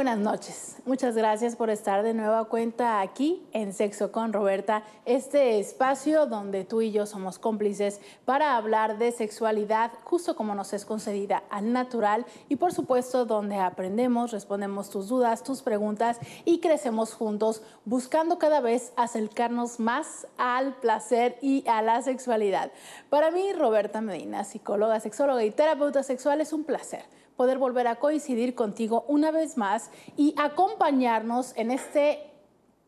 buenas noches. Muchas gracias por estar de nueva cuenta aquí en Sexo con Roberta, este espacio donde tú y yo somos cómplices para hablar de sexualidad justo como nos es concedida al natural y por supuesto donde aprendemos, respondemos tus dudas, tus preguntas y crecemos juntos buscando cada vez acercarnos más al placer y a la sexualidad. Para mí, Roberta Medina, psicóloga, sexóloga y terapeuta sexual, es un placer poder volver a coincidir contigo una vez más y acompañarnos en este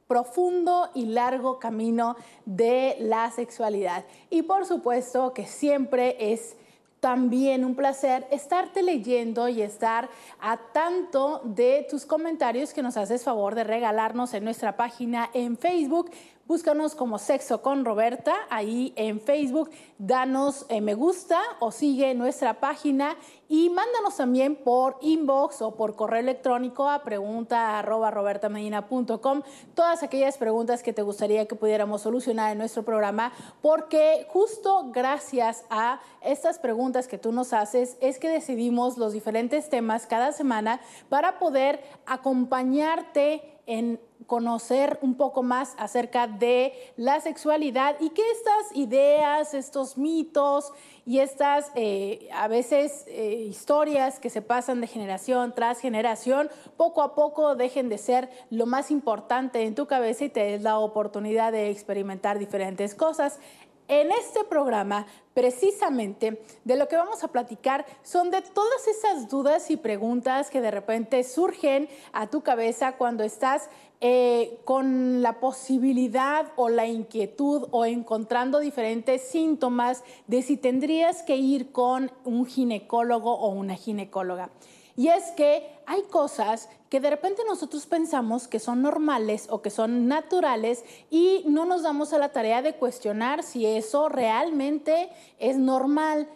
profundo y largo camino de la sexualidad. Y por supuesto que siempre es también un placer estarte leyendo y estar a tanto de tus comentarios que nos haces favor de regalarnos en nuestra página en Facebook. Búscanos como Sexo con Roberta ahí en Facebook, danos eh, me gusta o sigue nuestra página y mándanos también por inbox o por correo electrónico a pregunta robertamedina.com todas aquellas preguntas que te gustaría que pudiéramos solucionar en nuestro programa, porque justo gracias a estas preguntas que tú nos haces es que decidimos los diferentes temas cada semana para poder acompañarte en conocer un poco más acerca de la sexualidad y que estas ideas, estos mitos y estas eh, a veces eh, historias que se pasan de generación tras generación, poco a poco dejen de ser lo más importante en tu cabeza y te des la oportunidad de experimentar diferentes cosas. En este programa, precisamente, de lo que vamos a platicar son de todas esas dudas y preguntas que de repente surgen a tu cabeza cuando estás eh, con la posibilidad o la inquietud o encontrando diferentes síntomas de si tendrías que ir con un ginecólogo o una ginecóloga. Y es que hay cosas que de repente nosotros pensamos que son normales o que son naturales y no nos damos a la tarea de cuestionar si eso realmente es normal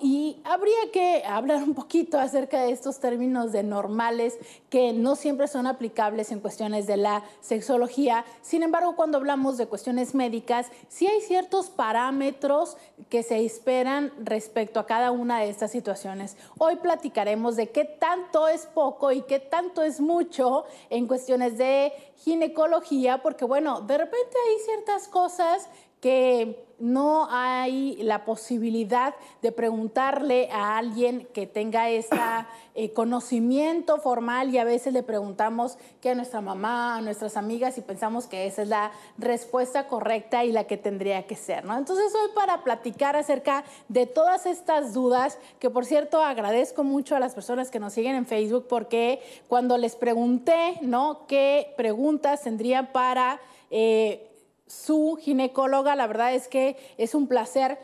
y habría que hablar un poquito acerca de estos términos de normales que no siempre son aplicables en cuestiones de la sexología. Sin embargo, cuando hablamos de cuestiones médicas, sí hay ciertos parámetros que se esperan respecto a cada una de estas situaciones. Hoy platicaremos de qué tanto es poco y qué tanto es mucho en cuestiones de ginecología, porque bueno, de repente hay ciertas cosas que no hay la posibilidad de preguntarle a alguien que tenga ese eh, conocimiento formal y a veces le preguntamos que a nuestra mamá, a nuestras amigas y pensamos que esa es la respuesta correcta y la que tendría que ser, ¿no? Entonces hoy para platicar acerca de todas estas dudas, que por cierto agradezco mucho a las personas que nos siguen en Facebook porque cuando les pregunté, ¿no? ¿Qué preguntas tendrían para... Eh, su ginecóloga. La verdad es que es un placer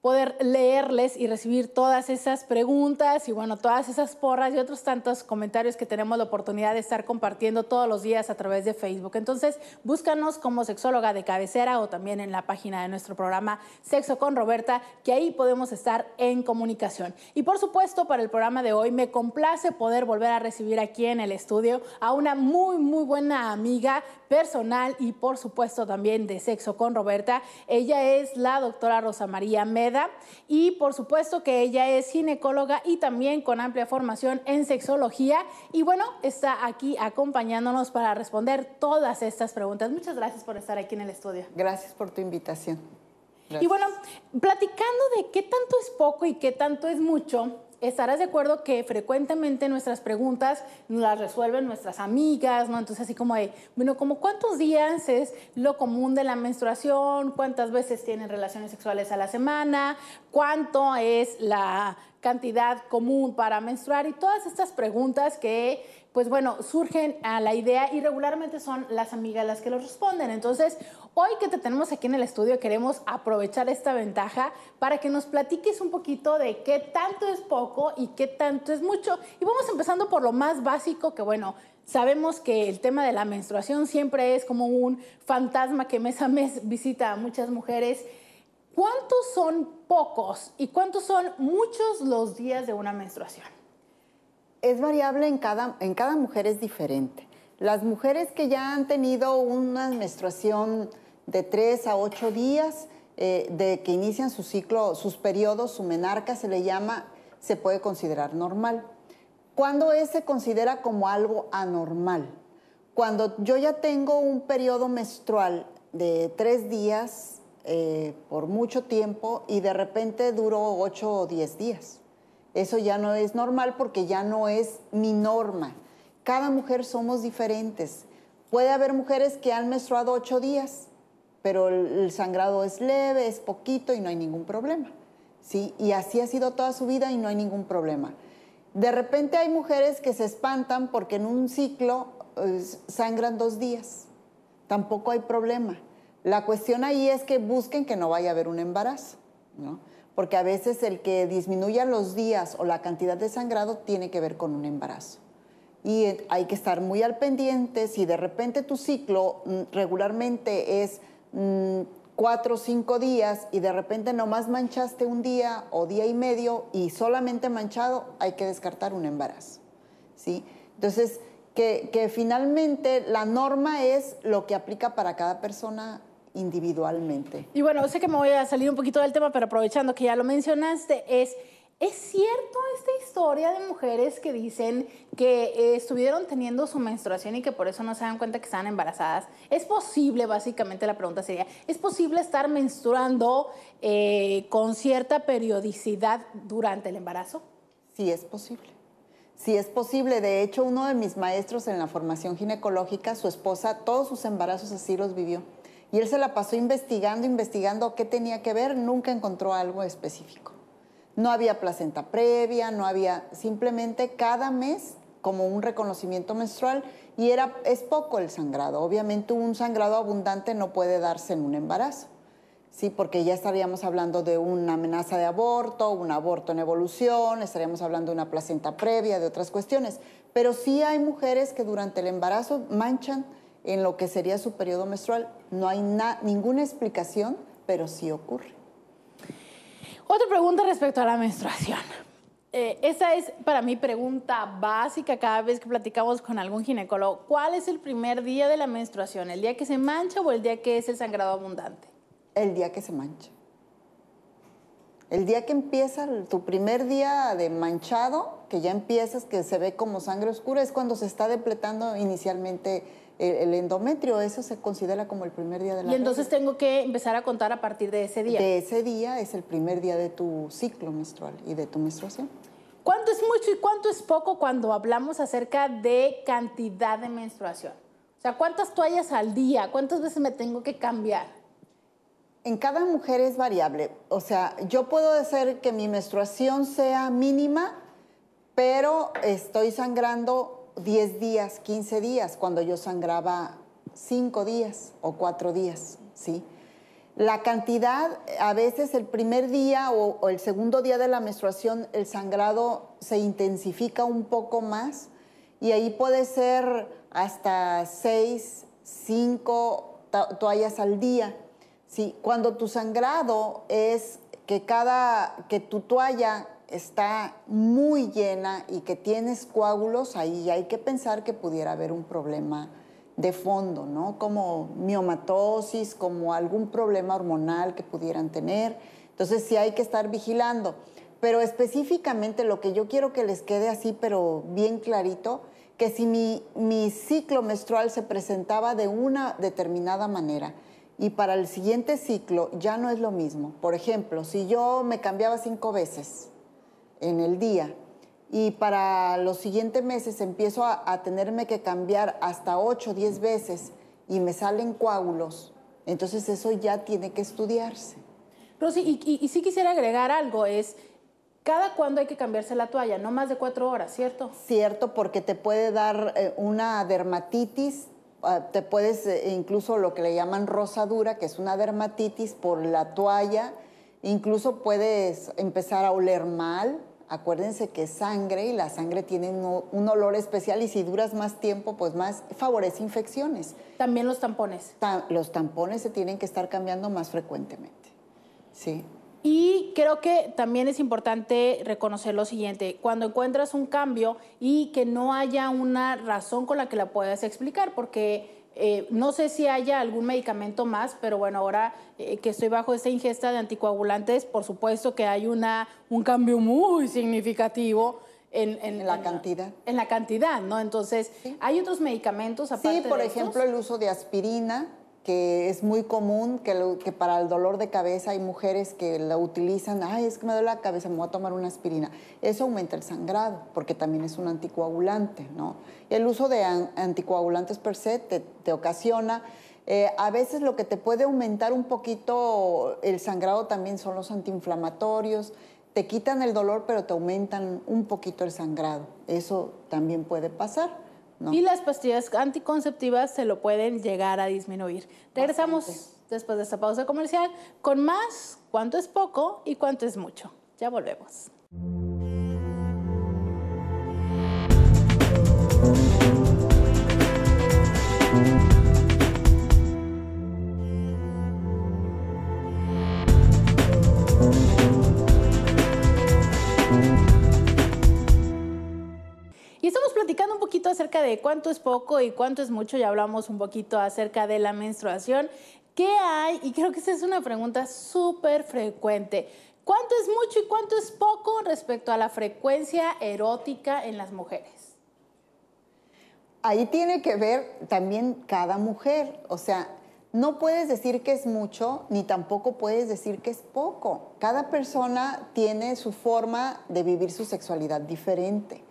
poder leerles y recibir todas esas preguntas y bueno, todas esas porras y otros tantos comentarios que tenemos la oportunidad de estar compartiendo todos los días a través de Facebook. Entonces, búscanos como sexóloga de cabecera o también en la página de nuestro programa Sexo con Roberta, que ahí podemos estar en comunicación. Y por supuesto, para el programa de hoy me complace poder volver a recibir aquí en el estudio a una muy, muy buena amiga personal y por supuesto también de Sexo con Roberta. Ella es la doctora Rosa María Mer y por supuesto que ella es ginecóloga y también con amplia formación en sexología y bueno, está aquí acompañándonos para responder todas estas preguntas. Muchas gracias por estar aquí en el estudio. Gracias por tu invitación. Y bueno, platicando de qué tanto es poco y qué tanto es mucho, estarás de acuerdo que frecuentemente nuestras preguntas las resuelven nuestras amigas, ¿no? Entonces así como de, bueno, como cuántos días es lo común de la menstruación, cuántas veces tienen relaciones sexuales a la semana, cuánto es la cantidad común para menstruar y todas estas preguntas que pues bueno, surgen a la idea y regularmente son las amigas las que los responden. Entonces, hoy que te tenemos aquí en el estudio, queremos aprovechar esta ventaja para que nos platiques un poquito de qué tanto es poco y qué tanto es mucho. Y vamos empezando por lo más básico, que bueno, Sabemos que el tema de la menstruación siempre es como un fantasma que mes a mes visita a muchas mujeres. ¿Cuántos son pocos y cuántos son muchos los días de una menstruación? es variable en cada, mujer, es diferente. Las mujeres que ya han tenido una menstruación de 3 a 8 días, eh, de que inician su ciclo, sus periodos, su menarca, se le llama, se puede considerar normal. ¿Cuándo es, se considera como algo anormal? Cuando yo ya tengo un periodo menstrual de tres días eh, por mucho tiempo y de repente duró ocho o diez días. Eso ya no es normal porque ya no es mi norma. Cada mujer somos diferentes. Puede haber mujeres que han menstruado ocho días, pero el sangrado es leve, es poquito y no hay ningún problema. ¿sí? Y así ha sido toda su vida y no hay ningún problema. De repente hay mujeres que se espantan porque en un ciclo eh, sangran dos días. Tampoco hay problema. La cuestión ahí es que busquen que no vaya a haber un embarazo. ¿no? porque a veces el que disminuya los días o la cantidad de sangrado tiene que ver con un embarazo. Y hay que estar muy al pendiente si de repente tu ciclo mm, regularmente es mm, cuatro o cinco días y de repente nomás manchaste un día o día y medio y solamente manchado, hay que descartar un embarazo. ¿sí? Entonces, que, que finalmente la norma es lo que aplica para cada persona individualmente. Y bueno, sé que me voy a salir un poquito del tema, pero aprovechando que ya lo mencionaste, es... ¿Es cierto esta historia de mujeres que dicen que eh, estuvieron teniendo su menstruación y que por eso no se dan cuenta que estaban embarazadas? ¿Es posible, básicamente la pregunta sería, ¿es posible estar menstruando eh, con cierta periodicidad durante el embarazo? Sí, es posible. Sí, es posible. De hecho, uno de mis maestros en la formación ginecológica, su esposa, todos sus embarazos así los vivió. Y él se la pasó investigando, investigando qué tenía que ver, nunca encontró algo específico. No había placenta previa, no había, simplemente cada mes como un reconocimiento menstrual y era, es poco el sangrado. Obviamente un sangrado abundante no puede darse en un embarazo, ¿sí? porque ya estaríamos hablando de una amenaza de aborto, un aborto en evolución, estaríamos hablando de una placenta previa, de otras cuestiones. Pero sí hay mujeres que durante el embarazo manchan en lo que sería su periodo menstrual. No hay ninguna explicación, pero sí ocurre. Otra pregunta respecto a la menstruación. Eh, esa es para mí pregunta básica cada vez que platicamos con algún ginecólogo. ¿Cuál es el primer día de la menstruación? ¿El día que se mancha o el día que es el sangrado abundante? El día que se mancha. El día que empieza tu primer día de manchado, que ya empiezas, que se ve como sangre oscura, es cuando se está depletando inicialmente el, endometrio, eso se considera como el primer día de la Y entonces tengo que empezar a contar a partir de ese día. De ese día es el primer día de tu ciclo menstrual y de tu menstruación. ¿Cuánto es mucho y cuánto es poco cuando hablamos acerca de cantidad de menstruación? O sea, ¿cuántas toallas al día? ¿Cuántas veces me tengo que cambiar? En cada mujer es variable. O sea, yo puedo decir que mi menstruación sea mínima, pero estoy sangrando 10 días, 15 días, cuando yo sangraba 5 días o 4 días, ¿sí? La cantidad, a veces el primer día o, el segundo día de la menstruación, el sangrado se intensifica un poco más y ahí puede ser hasta 6, 5 toallas al día. ¿sí? Cuando tu sangrado es que cada, que tu toalla está muy llena y que tienes coágulos, ahí hay que pensar que pudiera haber un problema de fondo, ¿no? Como miomatosis, como algún problema hormonal que pudieran tener. Entonces sí hay que estar vigilando. Pero específicamente lo que yo quiero que les quede así, pero bien clarito, que si mi ciclo menstrual se presentaba de una determinada manera y para el siguiente ciclo ya no es lo mismo. Por ejemplo, si yo me cambiaba cinco veces, en el día. Y para los siguientes meses empiezo a, tenerme que cambiar hasta 8 o 10 veces y me salen coágulos. Entonces eso ya tiene que estudiarse. Rosy, y, si quisiera agregar algo, es cada cuándo hay que cambiarse la toalla, no más de cuatro horas, ¿cierto? Cierto, porque te puede dar eh, una dermatitis, ah, te puedes eh, incluso lo que le llaman rosadura, que es una dermatitis por la toalla, incluso puedes empezar a oler mal, Acuérdense que sangre y la sangre tiene un olor especial y si duras más tiempo, pues más favorece infecciones. También los tampones. los tampones se tienen que estar cambiando más frecuentemente. Sí. Y creo que también es importante reconocer lo siguiente, cuando encuentras un cambio y que no haya una razón con la que la puedas explicar, porque eh, no sé si haya algún medicamento más, pero bueno, ahora eh, que estoy bajo esta ingesta de anticoagulantes, por supuesto que hay una, un cambio muy significativo. En, la cantidad. En la cantidad, ¿no? Entonces, ¿hay otros medicamentos aparte Sí, por ejemplo, el uso de aspirina, que es muy común que, para el dolor de cabeza hay mujeres que la utilizan, ay, es que me duele la cabeza, me voy a tomar una aspirina. Eso aumenta el sangrado, porque también es un anticoagulante, ¿no? El uso de anticoagulantes per se te, ocasiona, eh, a veces lo que te puede aumentar un poquito el sangrado también son los antiinflamatorios, te quitan el dolor, pero te aumentan un poquito el sangrado. Eso también puede pasar. Y las pastillas anticonceptivas se lo pueden llegar a disminuir. Regresamos después de esta pausa comercial con más cuánto es poco y cuánto es mucho. Ya volvemos. acerca de cuánto es poco y cuánto es mucho, ya hablamos un poquito acerca de la menstruación. ¿Qué hay? Y creo que esa es una pregunta súper frecuente. ¿Cuánto es mucho y cuánto es poco respecto a la frecuencia erótica en las mujeres? Ahí tiene que ver también cada mujer. O sea, no puedes decir que es mucho ni tampoco puedes decir que es poco. Cada persona tiene su forma de vivir su sexualidad diferente.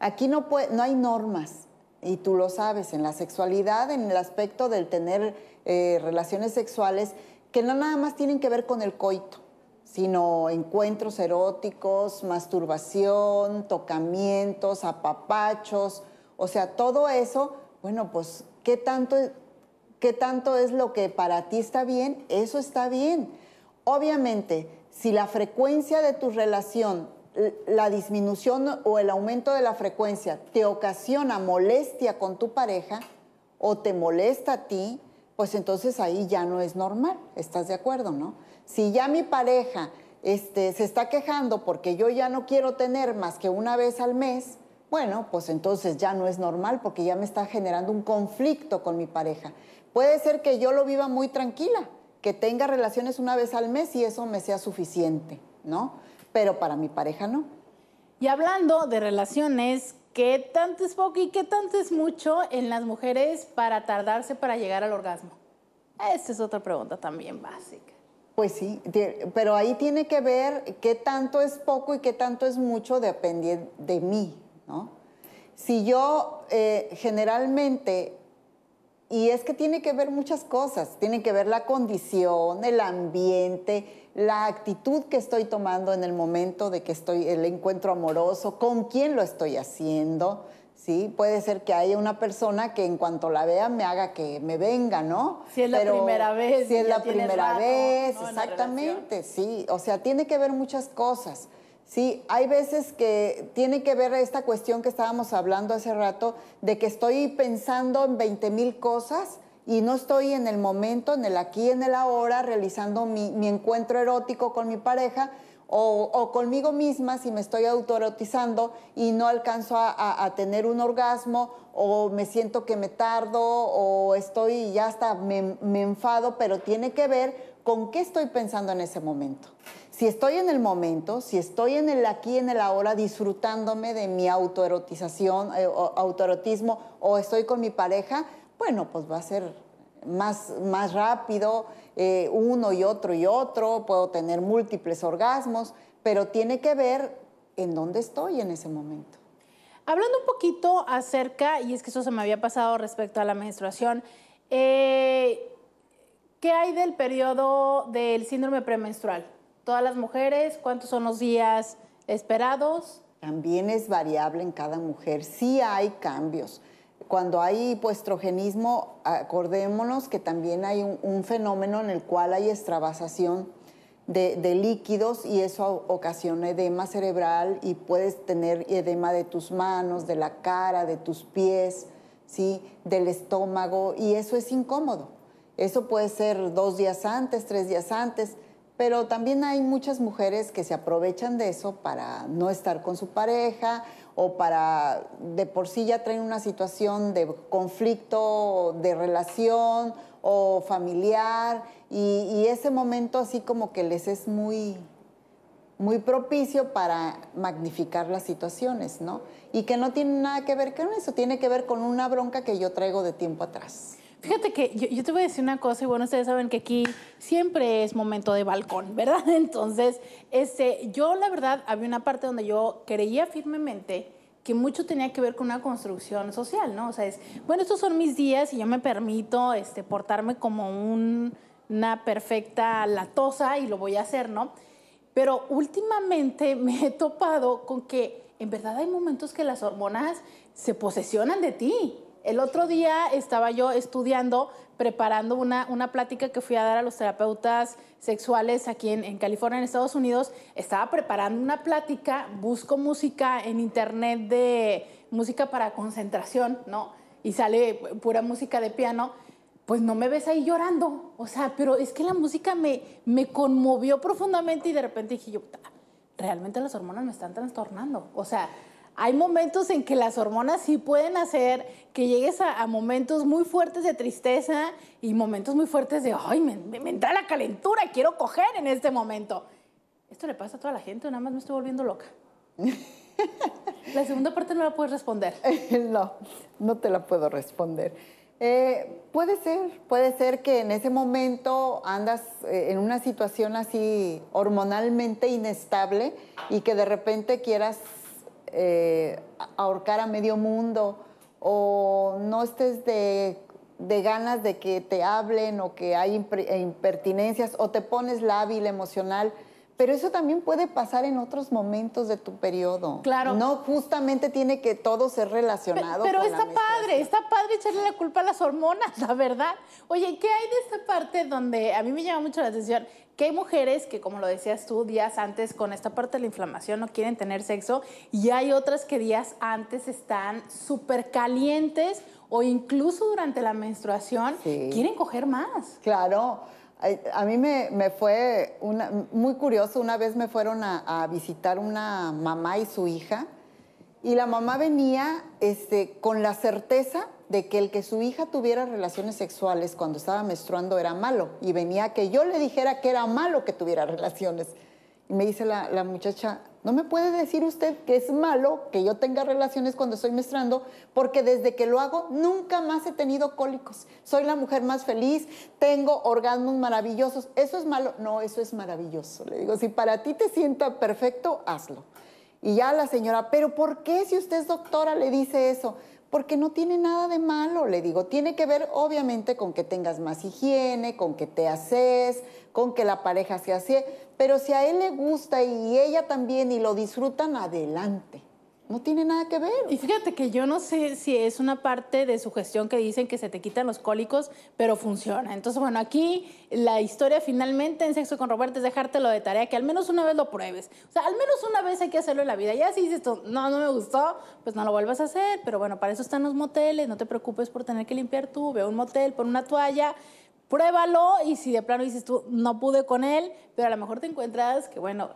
Aquí no, hay normas, y tú lo sabes, en la sexualidad, en el aspecto del tener eh, relaciones sexuales, que no nada más tienen que ver con el coito, sino encuentros eróticos, masturbación, tocamientos, apapachos, o sea, todo eso, bueno, pues, ¿qué tanto, qué tanto es lo que para ti está bien? Eso está bien. Obviamente, si la frecuencia de tu relación la disminución o el aumento de la frecuencia te ocasiona molestia con tu pareja o te molesta a ti, pues entonces ahí ya no es normal, ¿estás de acuerdo, no? Si ya mi pareja este, se está quejando porque yo ya no quiero tener más que una vez al mes, bueno, pues entonces ya no es normal porque ya me está generando un conflicto con mi pareja. Puede ser que yo lo viva muy tranquila, que tenga relaciones una vez al mes y eso me sea suficiente, ¿no? pero para mi pareja no. Y hablando de relaciones, ¿qué tanto es poco y qué tanto es mucho en las mujeres para tardarse para llegar al orgasmo? Esa es otra pregunta también básica. Pues sí, pero ahí tiene que ver qué tanto es poco y qué tanto es mucho dependiendo de mí, ¿no? Si yo eh, generalmente, y es que tiene que ver muchas cosas, tiene que ver la condición, el ambiente, la actitud que estoy tomando en el momento de que estoy el encuentro amoroso, con quién lo estoy haciendo, ¿sí? Puede ser que haya una persona que en cuanto la vea me haga que me venga, ¿no? Si es la primera vez. Si es la primera vez, exactamente, sí. O sea, tiene que ver muchas cosas. Sí, hay veces que tiene que ver esta cuestión que estábamos hablando hace rato, de que estoy pensando en 20 mil cosas y no estoy en el momento, en el aquí, en el ahora, realizando mi, encuentro erótico con mi pareja o, conmigo misma si me estoy autoerotizando y no alcanzo a, tener un orgasmo o me siento que me tardo o estoy ya hasta me, enfado, pero tiene que ver con qué estoy pensando en ese momento. Si estoy en el momento, si estoy en el aquí, en el ahora, disfrutándome de mi autoerotización, eh, autoerotismo o estoy con mi pareja, bueno, pues va a ser más, rápido, eh, uno y otro y otro, puedo tener múltiples orgasmos, pero tiene que ver en dónde estoy en ese momento. Hablando un poquito acerca, y es que eso se me había pasado respecto a la menstruación, eh, ¿qué hay del periodo del síndrome premenstrual? ¿Todas las mujeres? ¿Cuántos son los días esperados? También es variable en cada mujer, sí hay cambios cuando hay hipoestrogenismo, acordémonos que también hay un, fenómeno en el cual hay extravasación de, líquidos y eso ocasiona edema cerebral y puedes tener edema de tus manos, de la cara, de tus pies, ¿sí? del estómago y eso es incómodo. Eso puede ser dos días antes, tres días antes. Pero también hay muchas mujeres que se aprovechan de eso para no estar con su pareja o para de por sí ya traen una situación de conflicto de relación o familiar y, ese momento así como que les es muy, muy propicio para magnificar las situaciones, ¿no? Y que no tiene nada que ver con eso, tiene que ver con una bronca que yo traigo de tiempo atrás. Fíjate que yo, te voy a decir una cosa, y bueno, ustedes saben que aquí siempre es momento de balcón, ¿verdad? Entonces, este, yo la verdad había una parte donde yo creía firmemente que mucho tenía que ver con una construcción social, ¿no? O sea, es, bueno, estos son mis días y yo me permito este, portarme como una perfecta latosa y lo voy a hacer, ¿no? Pero últimamente me he topado con que en verdad hay momentos que las hormonas se posesionan de ti. El otro día estaba yo estudiando, preparando una, una plática que fui a dar a los terapeutas sexuales aquí en, California, en Estados Unidos. Estaba preparando una plática, busco música en internet de música para concentración, ¿no? Y sale pura música de piano. Pues no me ves ahí llorando. O sea, pero es que la música me, me conmovió profundamente y de repente dije yo, realmente las hormonas me están trastornando. O sea, hay momentos en que las hormonas sí pueden hacer que llegues a, momentos muy fuertes de tristeza y momentos muy fuertes de, ay, me, me, la calentura, quiero coger en este momento. Esto le pasa a toda la gente, nada más me estoy volviendo loca. la segunda parte no la puedes responder. no, no te la puedo responder. Eh, puede ser, puede ser que en ese momento andas eh, en una situación así hormonalmente inestable y que de repente quieras eh, ahorcar a medio mundo o no estés de, de, ganas de que te hablen o que hay impertinencias o te pones lábil emocional pero eso también puede pasar en otros momentos de tu periodo. Claro. No justamente tiene que todo ser relacionado. Pero, pero está padre, está padre echarle la culpa a las hormonas, la verdad. Oye, ¿qué hay de esta parte donde a mí me llama mucho la atención? Que hay mujeres que, como lo decías tú, días antes con esta parte de la inflamación no quieren tener sexo y hay otras que días antes están súper calientes o incluso durante la menstruación quieren coger más. Claro. A mí me, fue muy curioso, una vez me fueron a, visitar una mamá y su hija, y la mamá venía este, con la certeza de que el que su hija tuviera relaciones sexuales cuando estaba menstruando era malo, y venía que yo le dijera que era malo que tuviera relaciones. Y me dice la muchacha, no me puede decir usted que es malo que yo tenga relaciones cuando estoy menstruando, porque desde que lo hago nunca más he tenido cólicos. Soy la mujer más feliz, tengo orgasmos maravillosos. ¿Eso es malo? No, eso es maravilloso. Le digo, si para ti te sienta perfecto, hazlo. Y ya la señora, pero ¿por qué si usted es doctora le dice eso? Porque no tiene nada de malo, le digo. Tiene que ver obviamente con que tengas más higiene, con que te haces, con que la pareja se hace pero si a él le gusta y ella también y lo disfrutan, adelante. No tiene nada que ver. Y fíjate que yo no sé si es una parte de su gestión que dicen que se te quitan los cólicos, pero funciona. Entonces, bueno, aquí la historia finalmente en Sexo con Roberto es dejártelo de tarea, que al menos una vez lo pruebes. O sea, al menos una vez hay que hacerlo en la vida. Ya si dices tú, no, no me gustó, pues no lo vuelvas a hacer. Pero bueno, para eso están los moteles. No te preocupes por tener que limpiar tú. veo un motel, pon una toalla pruébalo y si de plano dices tú, no pude con él, pero a lo mejor te encuentras que, bueno,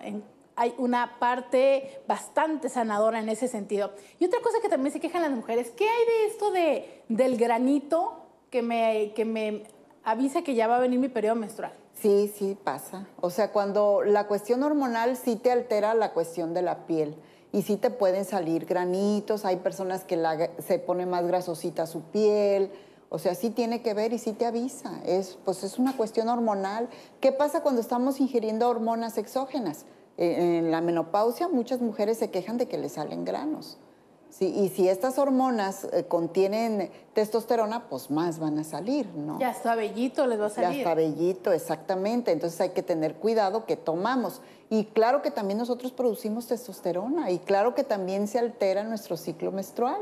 hay una parte bastante sanadora en ese sentido. Y otra cosa que también se quejan las mujeres, ¿qué hay de esto de, del granito que me, que me avisa que ya va a venir mi periodo menstrual? Sí, sí, pasa. O sea, cuando la cuestión hormonal sí te altera la cuestión de la piel y sí te pueden salir granitos, hay personas que se pone más grasosita su piel, o sea, sí tiene que ver y sí te avisa. Es, pues es una cuestión hormonal. ¿Qué pasa cuando estamos ingiriendo hormonas exógenas? Eh, en la menopausia muchas mujeres se quejan de que les salen granos y si estas hormonas eh, contienen testosterona, pues más van a salir, ¿no? Ya está bellito, les va a salir. Ya está bellito, exactamente. Entonces hay que tener cuidado que tomamos. Y claro que también nosotros producimos testosterona y claro que también se altera nuestro ciclo menstrual.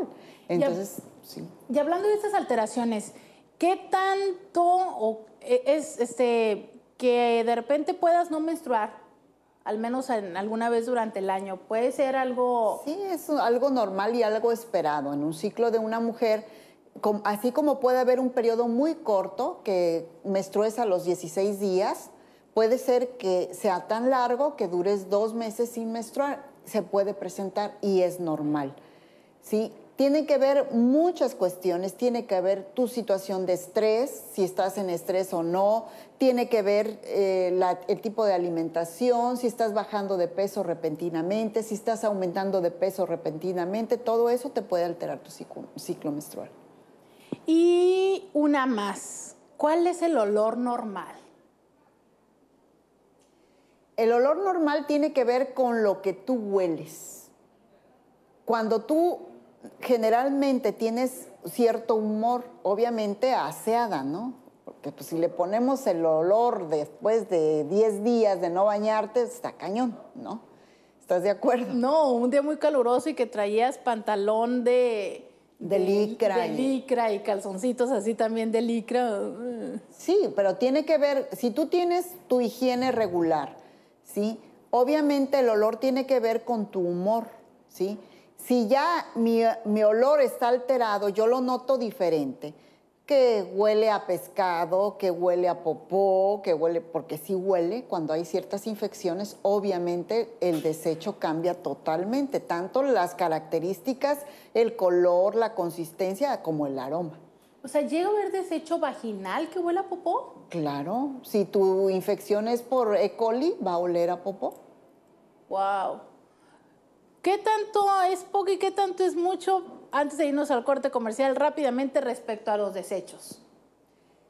Entonces, sí. Y hablando de estas alteraciones, ¿qué tanto e-, es este que de repente puedas no menstruar al menos alguna vez durante el año. Puede ser algo... Sí, es algo normal y algo esperado en un ciclo de una mujer. Así como puede haber un periodo muy corto que menstrues a los 16 días, puede ser que sea tan largo que dures dos meses sin menstruar. Se puede presentar y es normal. ¿sí? Tienen que ver muchas cuestiones, tiene que ver tu situación de estrés, si estás en estrés o no, tiene que ver eh, el tipo de alimentación, si estás bajando de peso repentinamente, si estás aumentando de peso repentinamente, todo eso te puede alterar tu ciclo menstrual. Y una más, ¿cuál es el olor normal? El olor normal tiene que ver con lo que tú hueles. Cuando tú generalmente tienes cierto humor, obviamente aseada, ¿no? Porque pues, si le ponemos el olor después de 10 días de no bañarte, está cañón, ¿no? ¿Estás de acuerdo? No, un día muy caluroso y que traías pantalón de... De, licra. licra y calzoncitos así también de licra. Sí, pero tiene que ver, si tú tienes tu higiene regular, ¿sí? Obviamente el olor tiene que ver con tu humor, ¿sí? sí si ya mi, olor está alterado, yo lo noto diferente que huele a pescado, que huele a popó, que huele, porque sí huele, cuando hay ciertas infecciones, obviamente el desecho cambia totalmente, tanto las características, el color, la consistencia, como el aroma. O sea, ¿llega a haber desecho vaginal que huele a popó? Claro, si tu infección es por E. coli, va a oler a popó. ¡Wow! ¿Qué tanto es poco y qué tanto es mucho? Antes de irnos al corte comercial, rápidamente respecto a los desechos.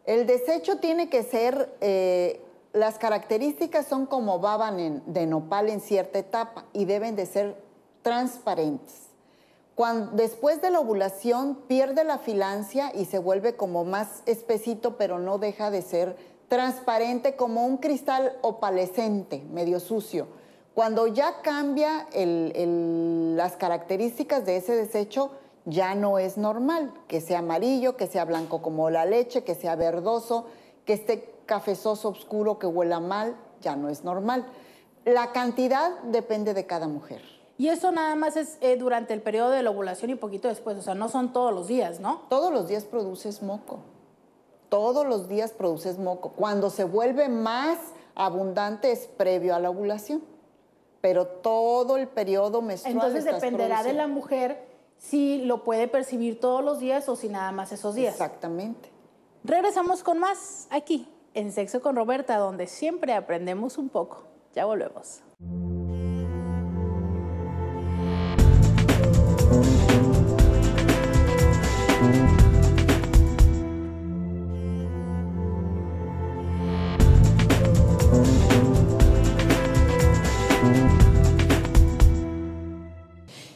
El desecho tiene que ser, eh, las características son como baban en, de nopal en cierta etapa y deben de ser transparentes. después de la ovulación pierde la filancia y se vuelve como más espesito, pero no deja de ser transparente como un cristal opalescente, medio sucio. Cuando ya cambia las características de ese desecho, ya no es normal que sea amarillo, que sea blanco como la leche, que sea verdoso, que esté cafezoso, oscuro, que huela mal, ya no es normal. La cantidad depende de cada mujer. Y eso nada más es eh, durante el periodo de la ovulación y poquito después, o sea, no son todos los días, ¿no? Todos los días produces moco. Todos los días produces moco. Cuando se vuelve más abundante es previo a la ovulación pero todo el periodo menstrual. Entonces dependerá de la mujer si lo puede percibir todos los días o si nada más esos días. Exactamente. Regresamos con más aquí en Sexo con Roberta, donde siempre aprendemos un poco. Ya volvemos.